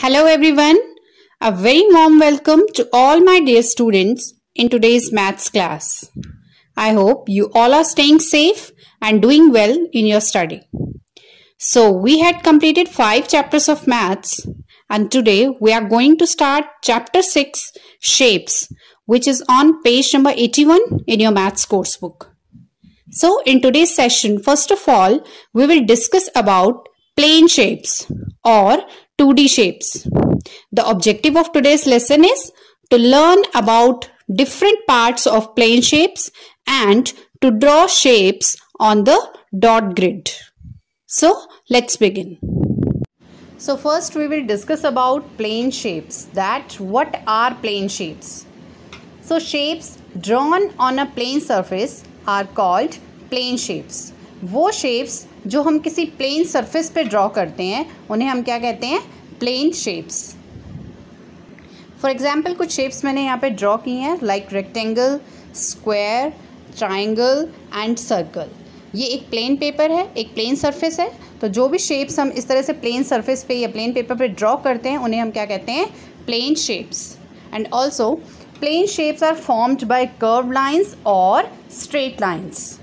Hello everyone. A very warm welcome to all my dear students in today's maths class. I hope you all are staying safe and doing well in your study. So we had completed 5 chapters of maths and today we are going to start chapter 6 shapes which is on page number 81 in your maths course book. So in today's session first of all we will discuss about plane shapes or 2D shapes. The objective of today's lesson is to learn about different parts of plane shapes and to draw shapes on the dot grid. So let's begin. So first we will discuss about plane shapes that what are plane shapes. So shapes drawn on a plane surface are called plane shapes. वो shapes जो हम किसी plane surface पे draw करते हैं उन्हें हम क्या कहते हैं प्लेन शेप्स फॉर एग्ज़ाम्पल कुछ शेप्स मैंने यहाँ पे ड्रॉ की हैं like rectangle square triangle and circle ये एक प्लेन पेपर है एक प्लेन सरफेस है तो जो भी शेप्स हम इस तरह से प्लेन सरफेस पे या प्लेन पेपर पे ड्रॉ करते हैं उन्हें हम क्या कहते हैं plane shapes and also plane shapes are formed by curve lines और straight lines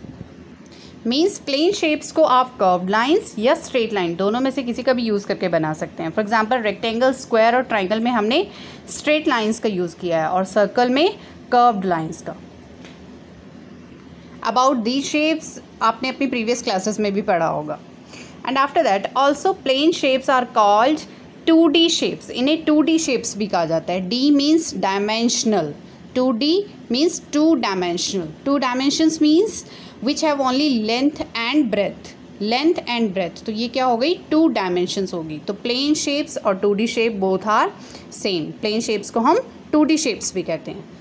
means plane shapes को आप कर्व लाइन्स या स्ट्रेट लाइन दोनों में से किसी का भी यूज़ करके बना सकते हैं फॉर एग्जाम्पल रेक्टेंगल स्क्वायर और ट्राइंगल में हमने स्ट्रेट लाइन्स का यूज़ किया है और सर्कल में कर्व्ड लाइन्स का अबाउट दी शेप्स आपने अपनी प्रीवियस क्लासेस में भी पढ़ा होगा and after that also plane shapes are called two D shapes इन्हें टू डी शेप्स भी कहा जाता है D means dimensional two D means two dimensional two dimensions means which have only length and breadth length and breadth तो ये क्या हो गई टू डायमेंशंस होगी तो प्लेन शेप्स और to D shape both are same plane shapes को हम टू डी शेप्स भी कहते हैं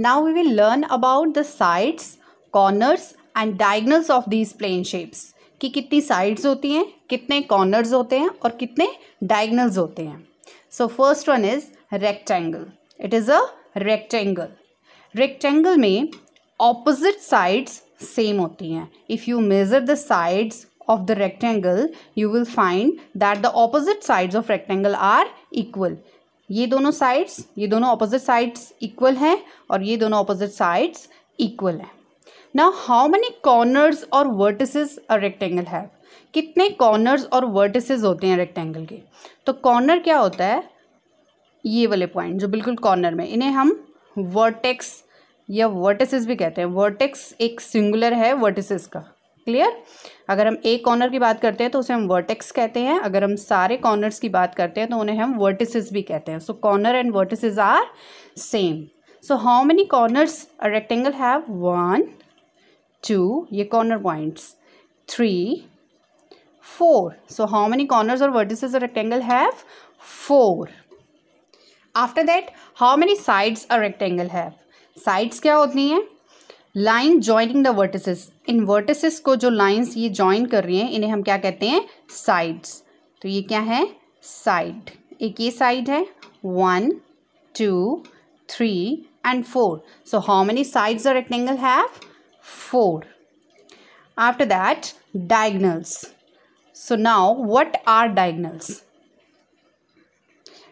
now we will learn about the sides corners and diagonals of these plane shapes कि कितनी साइड्स होती हैं कितने कॉर्नर्स होते हैं और कितने डायगनल्स होते हैं so first one is rectangle it is a rectangle rectangle में ऑपोजिट साइड्स सेम होती हैं if you measure the sides of the rectangle you will find that the opposite sides of rectangle are equal ये दोनों sides ये दोनों opposite sides equal हैं और ये दोनों ऑपोजिट साइड्स इक्वल हैं ना हाउ मनी कॉर्नर्स और वर्टिसेस अ रेक्टेंगल है कितने कॉर्नर्स और वर्टिसेस होते हैं रेक्टेंगल के तो कॉर्नर क्या होता है ये वाले पॉइंट जो बिल्कुल कॉर्नर में इन्हें हम वर्टेक्स या वर्टिसेस भी कहते हैं वर्टेक्स एक सिंगुलर है वर्टिसेस का क्लियर अगर हम एक कॉर्नर की बात करते हैं तो उसे हम वर्टेक्स कहते हैं अगर हम सारे कॉर्नर्स की बात करते हैं तो उन्हें हम वर्टिसेस भी कहते हैं so corner and vertices are same so how many corners rectangle have one two ये corner points three four so how many corners और vertices rectangle have four after that how many sides a rectangle have sides क्या होती हैं line joining the vertices इन vertices को जो lines ये join कर रही हैं इन्हें हम क्या कहते हैं साइड्स तो ये क्या है साइड एक ये साइड है one two three and four so how many sides a rectangle have four after that diagonals so now what are diagonals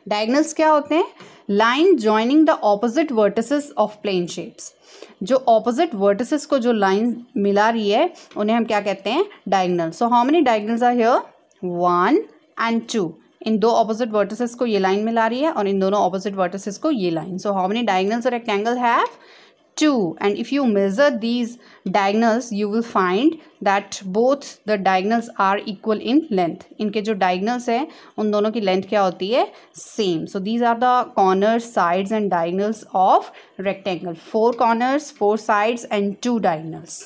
diagonals क्या होते हैं line joining the opposite vertices of plane shapes जो opposite vertices को जो line मिला रही है उन्हें हम क्या कहते हैं diagonal so how many diagonals are here one and two इन दो ऑपोजिट वर्टिसेस को ये लाइन मिला रही है और इन दोनों ऑपोजिट वर्टिसेस को ये line so how many diagonals और rectangle have 2 and if you measure these diagonals you will find that both the diagonals are equal in length इनके जो diagonals हैं उन दोनों की length क्या होती है same so these are the corners sides and diagonals of rectangle four corners four sides and two diagonals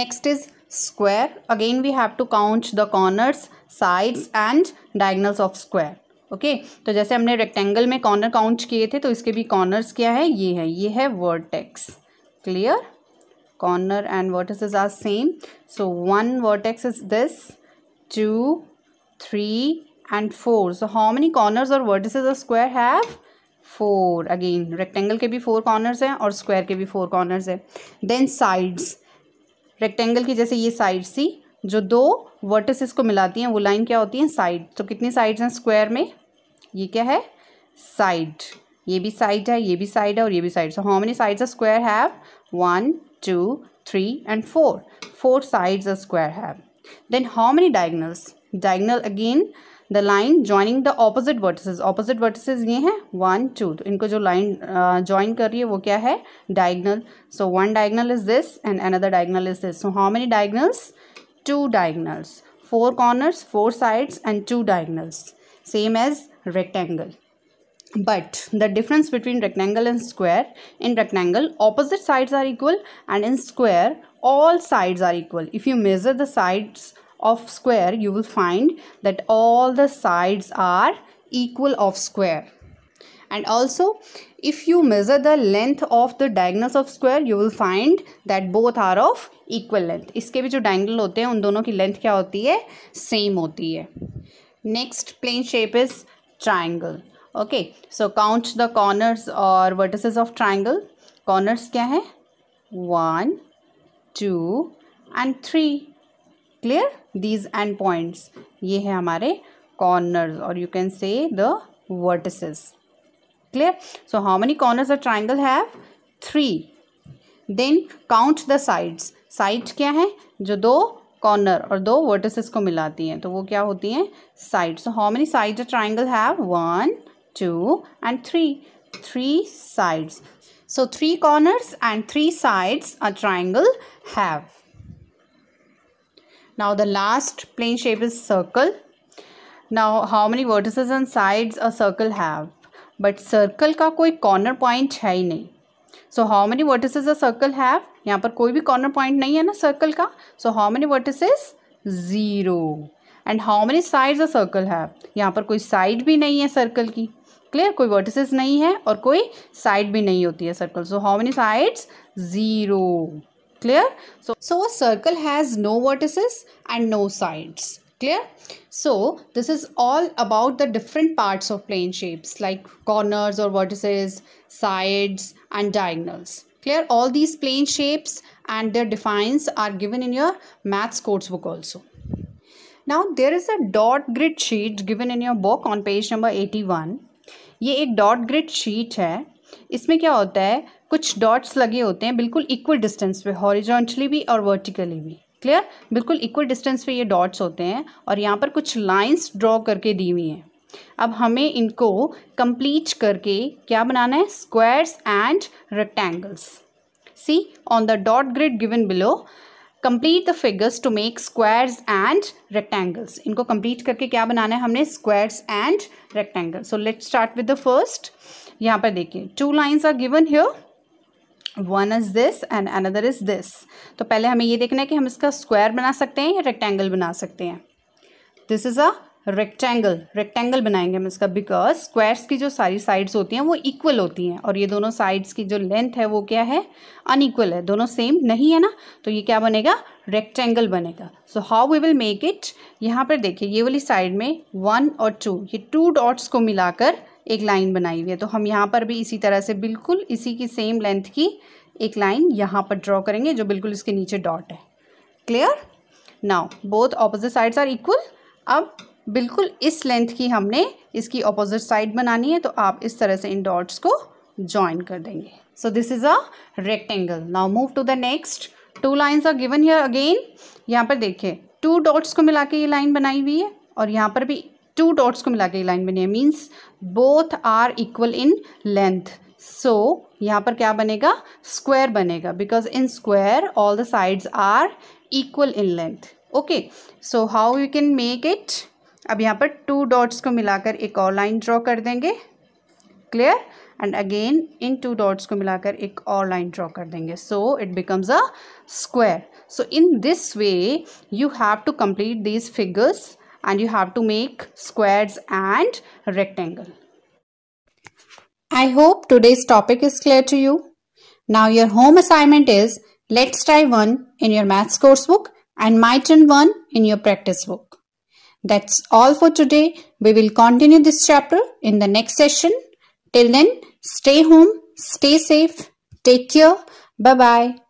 next is square again we have to count the corners sides and diagonals of square okay तो जैसे हमने rectangle में corner count किए थे तो इसके भी corners क्या है ये है ये है vertex clear corner and vertices are same so one vertex is this two three and four so how many corners और vertices of square have four again rectangle के भी फोर कॉर्नर्स हैं और स्क्वायर के भी फोर कॉर्नर्स हैं then sides rectangle की जैसे ये साइड्स थी जो दो वर्टिसेस को मिलाती हैं वो लाइन क्या होती है साइड तो कितनी साइड्स हैं स्क्वायर में ये क्या है साइड ये भी साइड है ये भी साइड है और ये भी side so how many sides a square have one two three and four four sides a square have then how many diagonals diagonal again the line joining the opposite vertices opposite vertices ये हैं one two तो इनको जो line join कर रही है वो क्या है diagonal so one diagonal is this and another diagonal is this so how many diagonals two diagonals. Four corners, four sides and two diagonals. Same as rectangle. But the difference between rectangle and square, in rectangle opposite sides are equal and in square all sides are equal. If you measure the sides of square, you will find that all the sides are equal of square and also if you measure the length of the diagonals of square you will find that both are of equal length इसके भी जो diagonal होते हैं उन दोनों की length क्या होती है same होती है next plane shape is triangle okay so count the corners or vertices of triangle corners क्या है one two and three clear these end points ये है हमारे कॉर्नर्स और you can say the vertices clear so how many corners a triangle have three then count the sides side क्या है जो दो कॉर्नर और दो वर्टिसेस को मिलाती हैं तो वो क्या होती हैं side so how many side triangle have one two and three three sides so three corners and three sides a triangle have now the last plane shape is circle now how many vertices and sides a circle have but circle का कोई corner point है ही नहीं so how many vertices a circle have यहाँ पर कोई भी corner point नहीं है ना सर्कल का so how many vertices zero and how many sides a circle have यहाँ पर कोई साइड भी नहीं है सर्कल की क्लियर कोई वर्टिसेस नहीं है और कोई साइड भी नहीं होती है circle so how many sides zero clear so so circle has no vertices and no sides clear so this is all about the different parts of plane shapes like corners or vertices sides and diagonals clear all these plane shapes and their defines are given in your maths course book also now there is a dot grid sheet given in your book on page number 81 ye ek dot grid sheet hai isme kya hota hai कुछ dots लगे होते हैं बिल्कुल equal distance पे horizontally भी और vertically भी clear बिल्कुल इक्वल डिस्टेंस पे ये डॉट्स होते हैं और यहाँ पर कुछ लाइंस ड्रॉ करके दी हुई हैं अब हमें इनको कंप्लीट करके क्या बनाना है squares and rectangles see on the dot grid given below complete the figures to make squares and rectangles इनको कंप्लीट करके क्या बनाना है हमने squares and rectangle so let's start with the first यहाँ पर देखिए two lines are given here one is this and another is this तो पहले हमें ये देखना है कि हम इसका स्क्वायर बना सकते हैं या रेक्टेंगल बना सकते हैं this is a rectangle rectangle बनाएंगे हम इसका बिकॉज स्क्वायर्स की जो सारी साइड्स होती हैं वो इक्वल होती हैं और ये दोनों साइड्स की जो लेंथ है वो क्या है अनइक्वल है दोनों सेम नहीं है ना तो ये क्या बनेगा रेक्टेंगल बनेगा so how we will make it यहाँ पर देखिए ये वाली साइड में वन और टू ये टू डॉट्स को मिलाकर एक लाइन बनाई हुई है तो हम यहाँ पर भी इसी तरह से बिल्कुल इसी की सेम लेंथ की एक लाइन यहाँ पर ड्रॉ करेंगे जो बिल्कुल इसके नीचे डॉट है clear now both opposite sides are equal अब बिल्कुल इस लेंथ की हमने इसकी ऑपोजिट साइड बनानी है तो आप इस तरह से इन डॉट्स को ज्वाइन कर देंगे so this is a rectangle now move to the next two lines are given here again यहाँ पर देखिए टू डॉट्स को मिला के ये लाइन बनाई हुई है और यहाँ पर भी टू डॉट्स को मिला के लाइन बनी है means both are equal in length so यहाँ पर क्या बनेगा स्क्वायर बनेगा because in square all the sides are equal in length okay so how you can make it अब यहाँ पर टू डॉट्स को मिलाकर एक और लाइन ड्रॉ कर देंगे क्लियर एंड अगेन इन टू डॉट्स को मिलाकर एक और लाइन ड्रॉ कर देंगे so it becomes a square so in this way you have to complete these figures and you have to make squares and rectangle. I hope today's topic is clear to you. Now your home assignment is Let's Try 1 in your maths coursebook and turn 1 in your practice book. That's all for today. We will continue this chapter in the next session. Till then, stay home, stay safe, take care. Bye-bye.